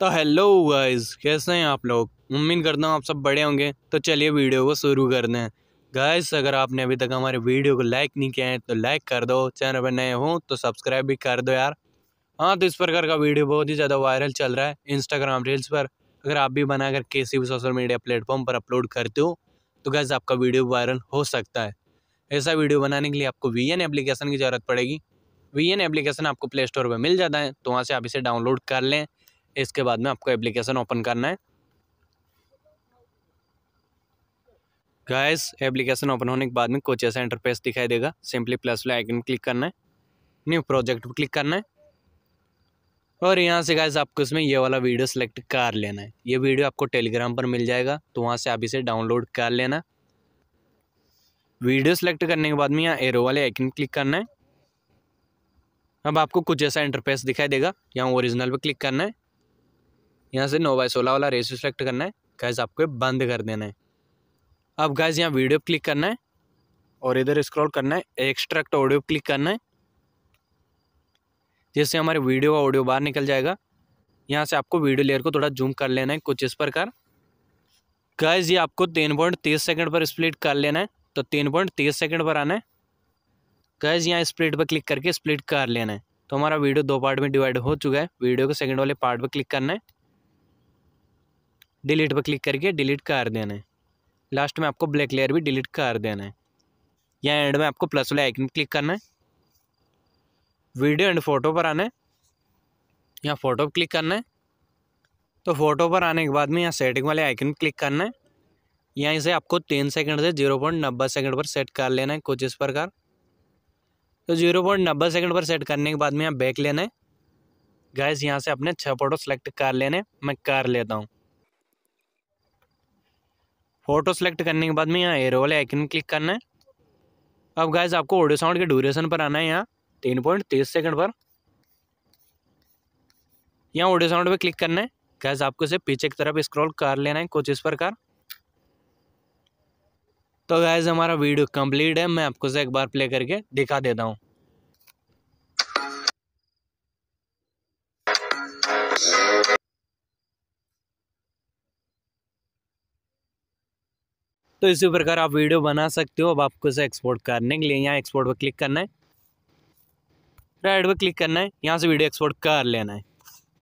तो hello guys कैसे हैं आप लोग उम्मीद करता हूँ आप सब बड़े होंगे तो चलिए वीडियो को शुरू कर दें गाइस अगर आपने अभी तक हमारे वीडियो को लाइक नहीं किया है तो लाइक कर दो चैनल पर नए हो तो सब्सक्राइब भी कर दो यार हाँ तो इस प्रकार का वीडियो बहुत ही ज़्यादा वायरल चल रहा है इंस्टाग्राम रील्स पर अगर आप भी बनाकर किसी भी सोशल मीडिया प्लेटफॉर्म पर अपलोड करते हो तो गैस आपका वीडियो वायरल हो सकता है ऐसा वीडियो बनाने के लिए आपको वी एन एप्लीकेशन की ज़रूरत पड़ेगी वी एन एप्लीकेशन आपको प्ले स्टोर पर मिल जाता है तो वहाँ से आप इसे डाउनलोड कर लें इसके बाद में आपको एप्लीकेशन ओपन करना है गाइस एप्लीकेशन ओपन होने के बाद में कुछ ऐसा इंटरफेस दिखाई देगा सिंपली प्लस वाले आइकन क्लिक करना है न्यू प्रोजेक्ट पर क्लिक करना है और यहाँ से गाइस आपको इसमें ये वाला वीडियो सेलेक्ट कर लेना है ये वीडियो आपको टेलीग्राम पर मिल जाएगा तो वहाँ से आप इसे डाउनलोड कर लेना वीडियो सेलेक्ट करने के बाद में यहाँ एरो वाले आइकन क्लिक करना है अब आपको कुछ ऐसा इंटरफेस दिखाई देगा यहाँ ओरिजिनल पर क्लिक करना है यहाँ से नौ बाई सोलह वाला रेस सेलेक्ट करना है गैस आपको बंद कर देना है अब गैस यहाँ वीडियो क्लिक करना है और इधर स्क्रॉल करना है एक्स्ट्रैक्ट ऑडियो क्लिक करना है जिससे हमारे वीडियो का ऑडियो बाहर निकल जाएगा यहाँ से आपको वीडियो लेयर को थोड़ा जूम कर लेना है कुछ इस प्रकार गैस ये आपको तीन पॉइंट तीस सेकेंड पर स्प्लिट कर लेना है तो तीन पॉइंट तीस सेकेंड पर आना है गैस यहाँ स्प्लिट पर क्लिक करके स्प्लिट कर लेना है तो हमारा वीडियो दो पार्ट में डिवाइड हो चुका है वीडियो को सेकेंड वाले पार्ट पर क्लिक करना है डिलीट पर क्लिक करके डिलीट कर देना है लास्ट में आपको ब्लैक लेयर भी डिलीट कर देना है या एंड में आपको प्लस वाले आइकन क्लिक करना है वीडियो एंड फोटो पर आना है यहाँ फ़ोटो पर क्लिक करना है तो फोटो पर आने के बाद में यहाँ सेटिंग वाले आइकन पर क्लिक करना है या इसे आपको तीन सेकंड से जीरो पॉइंट नब्बे सेकेंड पर सेट कर लेना है कुछ इस प्रकार तो जीरो पॉइंट नब्बे सेकेंड पर सेट करने के बाद में यहाँ बैक लेना है गैस यहाँ से अपने छः फोटो सेलेक्ट कर लेने मैं कर लेता हूँ फोटो सेलेक्ट करने के बाद में यहाँ एरो वाले आइकन क्लिक करना है अब गाइज आपको ऑडियो साउंड के ड्यूरेशन पर आना है यहाँ तीन पॉइंट तीस सेकेंड पर यहाँ ऑडियो साउंड पर क्लिक करना है गैस आपको इसे पीछे की तरफ स्क्रॉल कर लेना है कुछ इस प्रकार तो गैज हमारा वीडियो कंप्लीट है मैं आपको से एक बार प्ले करके दिखा देता हूँ तो इसी प्रकार आप वीडियो बना सकते हो अब आपको इसे एक्सपोर्ट करने के लिए यहाँ एक्सपोर्ट पर क्लिक करना है राइट पर क्लिक करना है यहाँ से वीडियो एक्सपोर्ट कर लेना है